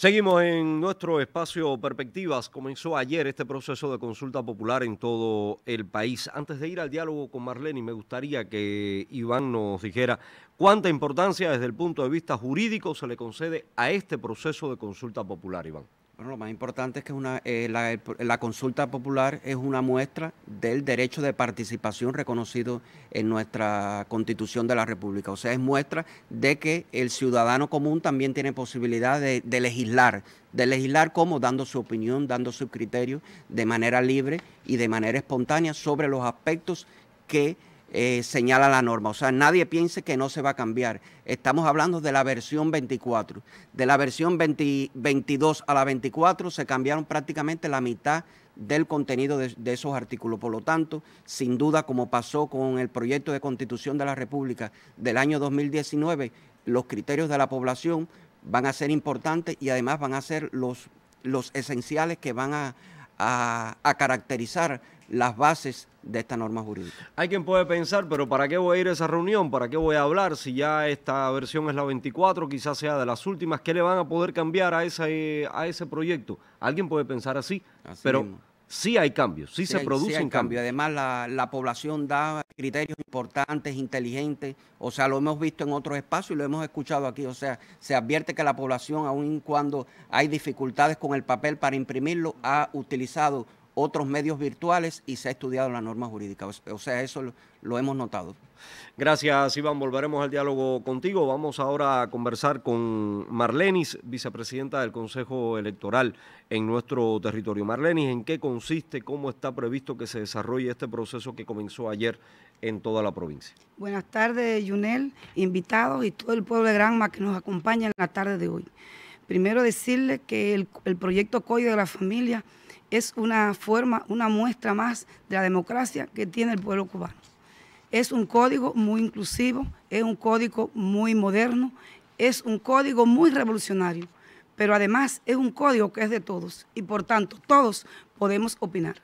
Seguimos en nuestro espacio Perspectivas. Comenzó ayer este proceso de consulta popular en todo el país. Antes de ir al diálogo con Marlene, me gustaría que Iván nos dijera cuánta importancia desde el punto de vista jurídico se le concede a este proceso de consulta popular, Iván. Bueno, lo más importante es que una, eh, la, consulta popular es una muestra del derecho de participación reconocido en nuestra Constitución de la República. O sea, es muestra de que el ciudadano común también tiene posibilidad de, legislar. De legislar como dando su opinión, dando su criterio de manera libre y de manera espontánea sobre los aspectos que eh, señala la norma. O sea, nadie piense que no se va a cambiar. Estamos hablando de la versión 24. De la versión 22 a la 24 se cambiaron prácticamente la mitad del contenido de, esos artículos. Por lo tanto, sin duda, como pasó con el proyecto de constitución de la República del año 2019, los criterios de la población van a ser importantes y además van a ser los, los esenciales que van a caracterizar las bases de esta norma jurídica. Hay quien puede pensar, pero ¿para qué voy a ir a esa reunión? ¿Para qué voy a hablar si ya esta versión es la 24, quizás sea de las últimas? ¿Qué le van a poder cambiar a ese, eh, a ese proyecto? Alguien puede pensar así, pero sí hay cambios, sí, se produce producen Cambio. Además, la, la población da criterios importantes, inteligentes, o sea, lo hemos visto en otros espacios y lo hemos escuchado aquí, o sea, se advierte que la población, aun cuando hay dificultades con el papel para imprimirlo, ha utilizado otros medios virtuales y se ha estudiado la norma jurídica. O sea, eso lo, hemos notado. Gracias, Iván. Volveremos al diálogo contigo. Vamos ahora a conversar con Marlenis, vicepresidenta del Consejo Electoral en nuestro territorio. Marlenis, ¿en qué consiste, cómo está previsto que se desarrolle este proceso que comenzó ayer en toda la provincia? Buenas tardes, Yunel, invitados y todo el pueblo de Granma que nos acompaña en la tarde de hoy. Primero decirle que el, proyecto COI de la Familia es una forma, una muestra más de la democracia que tiene el pueblo cubano. Es un código muy inclusivo, es un código muy moderno, es un código muy revolucionario, pero además es un código que es de todos y por tanto todos podemos opinar.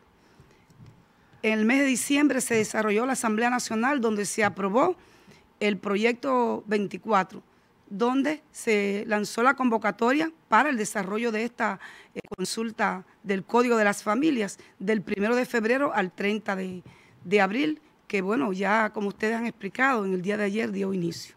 En el mes de diciembre se desarrolló la Asamblea Nacional donde se aprobó el proyecto 24 donde se lanzó la convocatoria para el desarrollo de esta eh, consulta del Código de las Familias del 1 de febrero al 30 de, abril, que bueno, ya como ustedes han explicado, en el día de ayer dio inicio.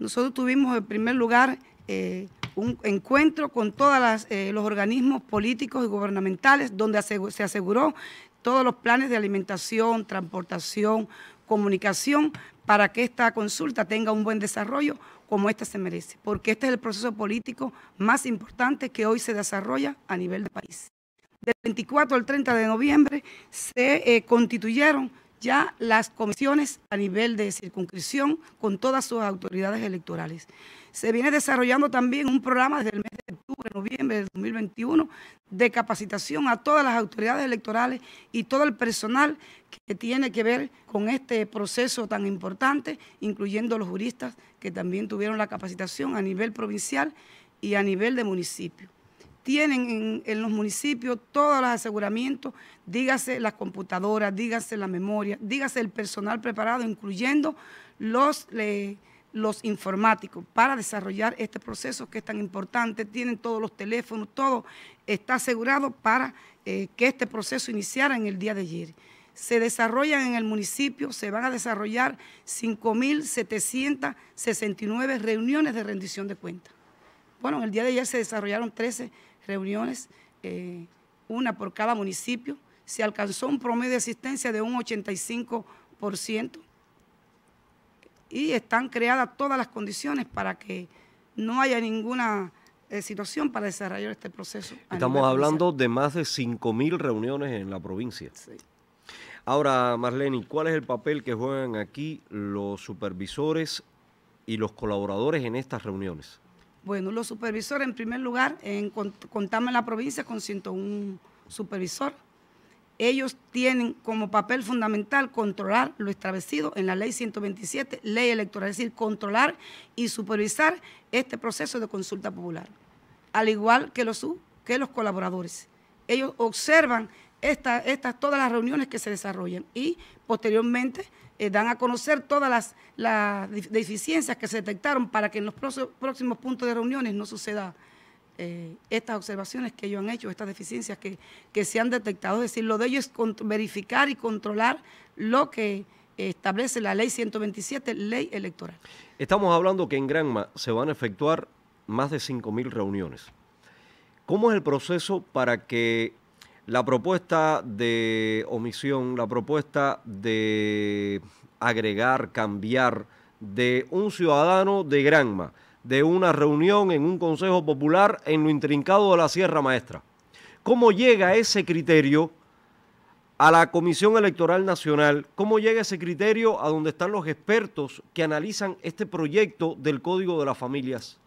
Nosotros tuvimos en primer lugar eh, un encuentro con todos eh, los organismos políticos y gubernamentales donde se aseguró todos los planes de alimentación, transportación, comunicación para que esta consulta tenga un buen desarrollo como esta se merece, porque este es el proceso político más importante que hoy se desarrolla a nivel de país. Del 24 al 30 de noviembre se eh, constituyeron ya las comisiones a nivel de circunscripción con todas sus autoridades electorales. Se viene desarrollando también un programa desde el mes de octubre, noviembre de 2021 de capacitación a todas las autoridades electorales y todo el personal que tiene que ver con este proceso tan importante, incluyendo los juristas que también tuvieron la capacitación a nivel provincial y a nivel de municipio tienen en, los municipios todos los aseguramientos, dígase las computadoras, dígase la memoria, dígase el personal preparado, incluyendo los, informáticos, para desarrollar este proceso que es tan importante. Tienen todos los teléfonos, todo está asegurado para eh, que este proceso iniciara en el día de ayer. Se desarrollan en el municipio, se van a desarrollar 5.769 reuniones de rendición de cuentas. Bueno, en el día de ayer se desarrollaron 13 reuniones, eh, una por cada municipio. Se alcanzó un promedio de asistencia de un 85% y están creadas todas las condiciones para que no haya ninguna eh, situación para desarrollar este proceso. Estamos hablando de más de 5.000 reuniones en la provincia. Sí. Ahora, Marlene, ¿cuál es el papel que juegan aquí los supervisores y los colaboradores en estas reuniones? Bueno, los supervisores, en primer lugar, contamos en la provincia con 101 supervisor. Ellos tienen como papel fundamental controlar lo establecido en la ley 127, ley electoral, es decir, controlar y supervisar este proceso de consulta popular, al igual que los, que los colaboradores. Ellos observan estas, todas las reuniones que se desarrollan y posteriormente eh, dan a conocer todas las, deficiencias que se detectaron para que en los próximos puntos de reuniones no suceda eh, estas observaciones que ellos han hecho, estas deficiencias que, que, se han detectado. Es decir, lo de ellos es verificar y controlar lo que eh, establece la ley 127, ley electoral. Estamos hablando que en Granma se van a efectuar más de 5.000 reuniones. ¿Cómo es el proceso para que la propuesta de omisión, la propuesta de agregar, cambiar de un ciudadano de Granma, de una reunión en un Consejo Popular en lo intrincado de la Sierra Maestra. ¿Cómo llega ese criterio a la Comisión Electoral Nacional? ¿Cómo llega ese criterio a donde están los expertos que analizan este proyecto del Código de las Familias?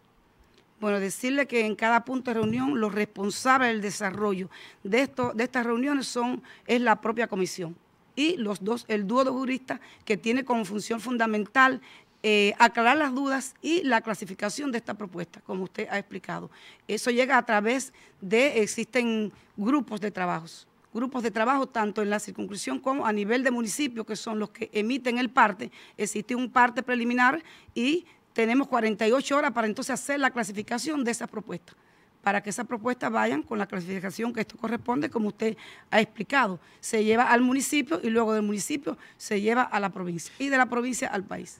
Bueno, decirle que en cada punto de reunión los responsables del desarrollo de, de estas reuniones son, es la propia comisión y los dos, el dúo de juristas que tiene como función fundamental eh, aclarar las dudas y la clasificación de esta propuesta, como usted ha explicado. Eso llega a través de, existen grupos de trabajos, grupos de trabajo tanto en la circunscripción como a nivel de municipio, que son los que emiten el parte. Existe un parte preliminar y tenemos 48 horas para entonces hacer la clasificación de esas propuestas, para que esas propuestas vayan con la clasificación que esto corresponde, como usted ha explicado. Se lleva al municipio y luego del municipio se lleva a la provincia y de la provincia al país.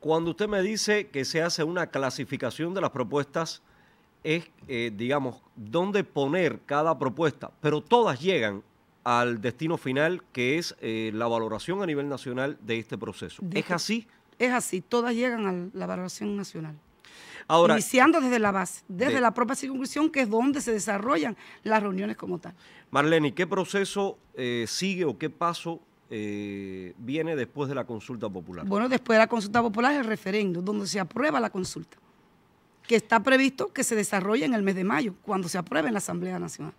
Cuando usted me dice que se hace una clasificación de las propuestas, es, eh, digamos, dónde poner cada propuesta, pero todas llegan al destino final, que es eh, la valoración a nivel nacional de este proceso. ¿Es así? es así, todas llegan a la valoración nacional. Iniciando desde la base, desde la propia circunscripción, que es donde se desarrollan las reuniones como tal. Marlene, ¿qué proceso eh, sigue o qué paso eh, viene después de la consulta popular? Bueno, después de la consulta popular es el referendo, donde se aprueba la consulta, que está previsto que se desarrolle en el mes de mayo, cuando se apruebe en la Asamblea Nacional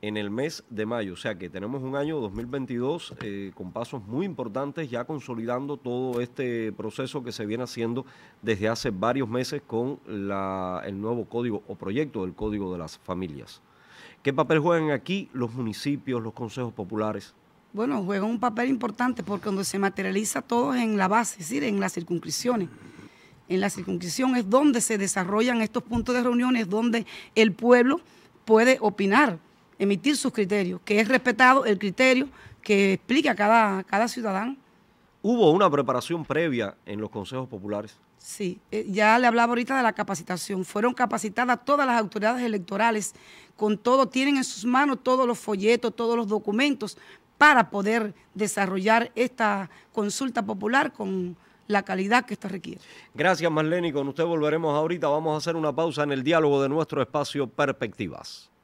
en el mes de mayo. O sea que tenemos un año 2022 eh, con pasos muy importantes, ya consolidando todo este proceso que se viene haciendo desde hace varios meses con el nuevo código o proyecto del Código de las Familias. ¿Qué papel juegan aquí los municipios, los consejos populares? Bueno, juegan un papel importante porque donde se materializa todo es en la base, es decir, en las circunscripciones en la circunscripción es donde se desarrollan estos puntos de reuniones, donde el pueblo puede opinar, emitir sus criterios, que es respetado el criterio que explica cada, cada ciudadano. ¿Hubo una preparación previa en los consejos populares? Sí, eh, ya le hablaba ahorita de la capacitación. Fueron capacitadas todas las autoridades electorales con todo, tienen en sus manos todos los folletos, todos los documentos para poder desarrollar esta consulta popular con la calidad que esto requiere. Gracias Marlene, con usted volveremos ahorita. Vamos a hacer una pausa en el diálogo de nuestro espacio Perspectivas.